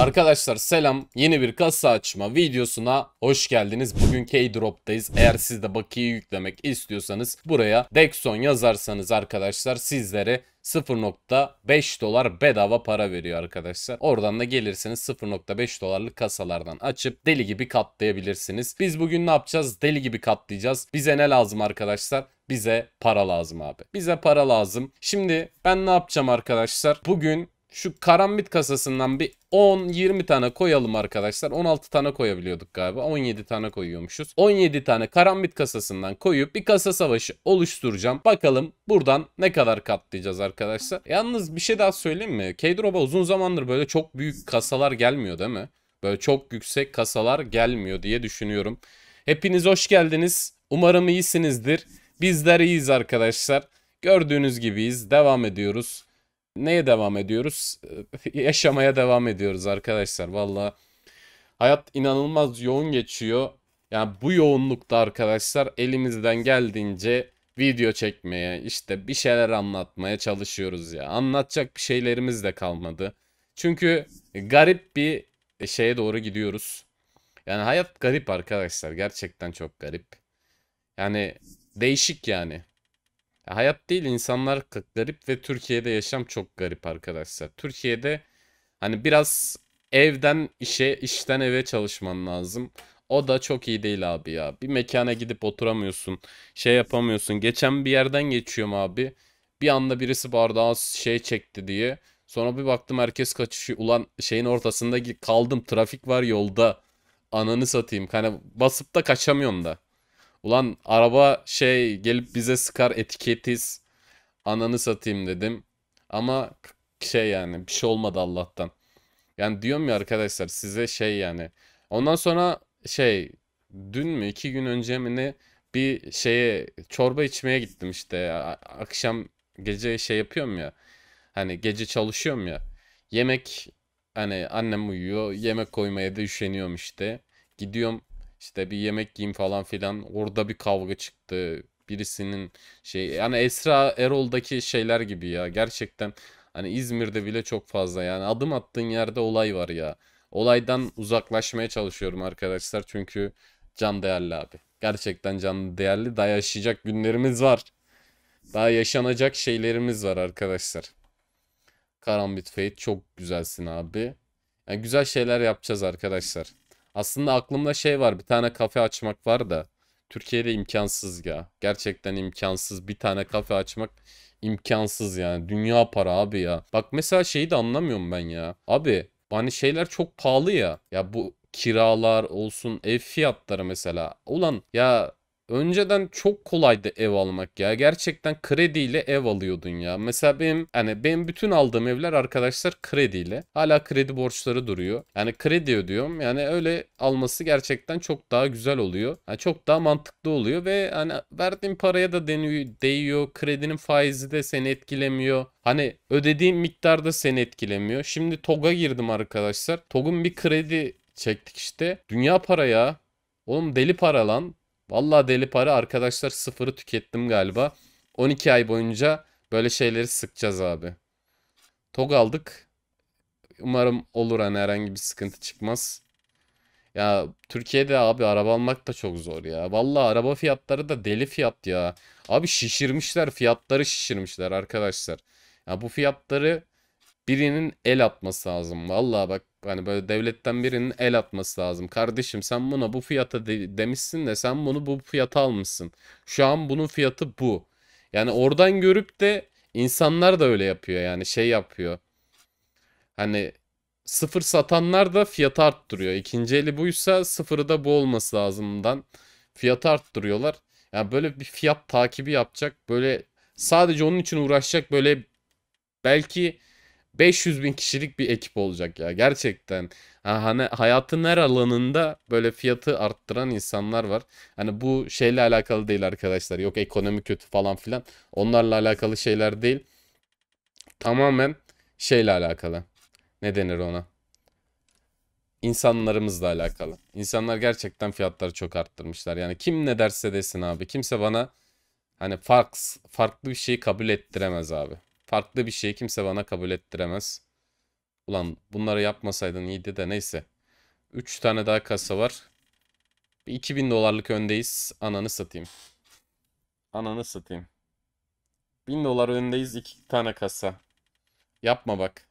Arkadaşlar selam. Yeni bir kasa açma videosuna hoş geldiniz. Bugün K-Drop'tayız. Eğer siz de bakiye yüklemek istiyorsanız buraya Dexon yazarsanız arkadaşlar sizlere 0.5 dolar bedava para veriyor arkadaşlar. Oradan da gelirseniz 0.5 dolarlık kasalardan açıp deli gibi katlayabilirsiniz. Biz bugün ne yapacağız? Deli gibi katlayacağız. Bize ne lazım arkadaşlar? Bize para lazım abi. Bize para lazım. Şimdi ben ne yapacağım arkadaşlar? Bugün şu karambit kasasından bir 10-20 tane koyalım arkadaşlar. 16 tane koyabiliyorduk galiba. 17 tane koyuyormuşuz. 17 tane karambit kasasından koyup bir kasa savaşı oluşturacağım. Bakalım buradan ne kadar katlayacağız arkadaşlar. Yalnız bir şey daha söyleyeyim mi? Keydrop'a uzun zamandır böyle çok büyük kasalar gelmiyor değil mi? Böyle çok yüksek kasalar gelmiyor diye düşünüyorum. Hepiniz hoş geldiniz. Umarım iyisinizdir. Bizler iyiyiz arkadaşlar. Gördüğünüz gibiyiz. Devam ediyoruz neye devam ediyoruz? Ee, yaşamaya devam ediyoruz arkadaşlar. Valla hayat inanılmaz yoğun geçiyor. Yani bu yoğunlukta arkadaşlar elimizden geldiğince video çekmeye, işte bir şeyler anlatmaya çalışıyoruz ya. Anlatacak bir şeylerimiz de kalmadı. Çünkü garip bir şeye doğru gidiyoruz. Yani hayat garip arkadaşlar. Gerçekten çok garip. Yani değişik yani. Hayat değil insanlar garip ve Türkiye'de yaşam çok garip arkadaşlar. Türkiye'de hani biraz evden işe, işten eve çalışman lazım. O da çok iyi değil abi ya. Bir mekana gidip oturamıyorsun. Şey yapamıyorsun. Geçen bir yerden geçiyorum abi. Bir anda birisi bardağı şey çekti diye. Sonra bir baktım herkes kaçışıyor. Ulan şeyin ortasında kaldım. Trafik var yolda. Ananı satayım. Hani basıp da kaçamıyorum da. Ulan araba şey gelip bize sıkar etiketiz. Ananı satayım dedim. Ama şey yani bir şey olmadı Allah'tan. Yani diyorum ya arkadaşlar size şey yani. Ondan sonra şey dün mü iki gün önce mi ne bir şeye çorba içmeye gittim işte. Akşam gece şey yapıyorum ya. Hani gece çalışıyorum ya. Yemek hani annem uyuyor. Yemek koymaya da üşeniyorum işte. Gidiyorum işte bir yemek yiyeyim falan filan. Orada bir kavga çıktı. Birisinin şey yani Esra Erol'daki şeyler gibi ya. Gerçekten hani İzmir'de bile çok fazla yani adım attığın yerde olay var ya. Olaydan uzaklaşmaya çalışıyorum arkadaşlar çünkü can değerli abi. Gerçekten can değerli. Daha yaşayacak günlerimiz var. Daha yaşanacak şeylerimiz var arkadaşlar. Karambit Fate çok güzelsin abi. Yani güzel şeyler yapacağız arkadaşlar. Aslında aklımda şey var bir tane kafe açmak var da Türkiye'de imkansız ya. Gerçekten imkansız bir tane kafe açmak imkansız yani. Dünya para abi ya. Bak mesela şeyi de anlamıyorum ben ya. Abi hani şeyler çok pahalı ya. Ya bu kiralar olsun ev fiyatları mesela. Ulan ya önceden çok kolaydı ev almak ya. Gerçekten krediyle ev alıyordun ya. Mesela benim hani benim bütün aldığım evler arkadaşlar krediyle. Hala kredi borçları duruyor. Yani kredi ödüyorum. Yani öyle alması gerçekten çok daha güzel oluyor. Yani çok daha mantıklı oluyor ve hani verdiğin paraya da deniyor, değiyor. Kredinin faizi de seni etkilemiyor. Hani ödediğin miktar da seni etkilemiyor. Şimdi TOG'a girdim arkadaşlar. TOG'un bir kredi çektik işte. Dünya paraya ya. Oğlum deli para lan. Vallahi deli para arkadaşlar sıfırı tükettim galiba. 12 ay boyunca böyle şeyleri sıkacağız abi. Tog aldık. Umarım olur hani herhangi bir sıkıntı çıkmaz. Ya Türkiye'de abi araba almak da çok zor ya. Vallahi araba fiyatları da deli fiyat ya. Abi şişirmişler fiyatları şişirmişler arkadaşlar. Ya bu fiyatları Birinin el atması lazım. Vallahi bak hani böyle devletten birinin el atması lazım. Kardeşim sen buna bu fiyata de demişsin de sen bunu bu fiyata almışsın. Şu an bunun fiyatı bu. Yani oradan görüp de insanlar da öyle yapıyor yani şey yapıyor. Hani sıfır satanlar da fiyatı arttırıyor. İkinci eli buysa sıfırı da bu olması lazımdan fiyatı arttırıyorlar. Yani böyle bir fiyat takibi yapacak böyle sadece onun için uğraşacak böyle belki 500 bin kişilik bir ekip olacak ya gerçekten. Hani hayatın her alanında böyle fiyatı arttıran insanlar var. Hani bu şeyle alakalı değil arkadaşlar. Yok ekonomi kötü falan filan. Onlarla alakalı şeyler değil. Tamamen şeyle alakalı. Ne denir ona? insanlarımızla alakalı. İnsanlar gerçekten fiyatları çok arttırmışlar. Yani kim ne derse desin abi. Kimse bana hani farklı farklı bir şeyi kabul ettiremez abi. Farklı bir şey kimse bana kabul ettiremez. Ulan bunları yapmasaydın iyiydi de neyse. 3 tane daha kasa var. Bir 2000 dolarlık öndeyiz. Ananı satayım. Ananı satayım. 1000 dolar öndeyiz 2 tane kasa. Yapma bak.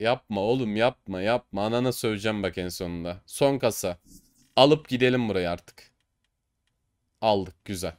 Yapma oğlum yapma yapma. Anana söveceğim bak en sonunda. Son kasa. Alıp gidelim buraya artık. Aldık güzel.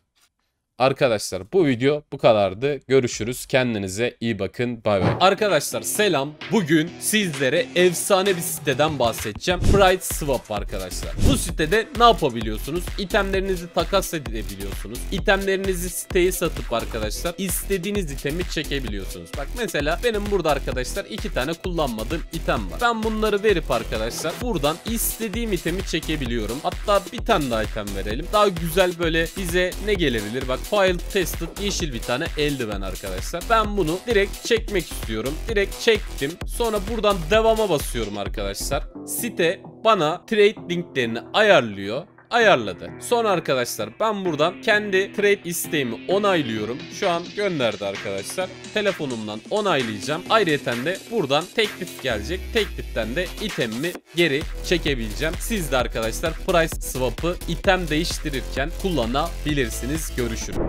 Arkadaşlar bu video bu kadardı. Görüşürüz. Kendinize iyi bakın. Bay bay. Arkadaşlar selam. Bugün sizlere efsane bir siteden bahsedeceğim. Bright Swap arkadaşlar. Bu sitede ne yapabiliyorsunuz? İtemlerinizi takas edebiliyorsunuz. İtemlerinizi siteye satıp arkadaşlar istediğiniz itemi çekebiliyorsunuz. Bak mesela benim burada arkadaşlar iki tane kullanmadığım item var. Ben bunları verip arkadaşlar buradan istediğim itemi çekebiliyorum. Hatta bir tane daha item verelim. Daha güzel böyle bize ne gelebilir? Bak file tested yeşil bir tane eldiven arkadaşlar. Ben bunu direkt çekmek istiyorum. Direkt çektim. Sonra buradan devama basıyorum arkadaşlar. Site bana trade linklerini ayarlıyor ayarladı. Son arkadaşlar ben buradan kendi trade isteğimi onaylıyorum. Şu an gönderdi arkadaşlar. Telefonumdan onaylayacağım. Ayrıca de buradan teklif gelecek. Tekliften de itemimi geri çekebileceğim. Siz de arkadaşlar price swap'ı item değiştirirken kullanabilirsiniz. Görüşürüz.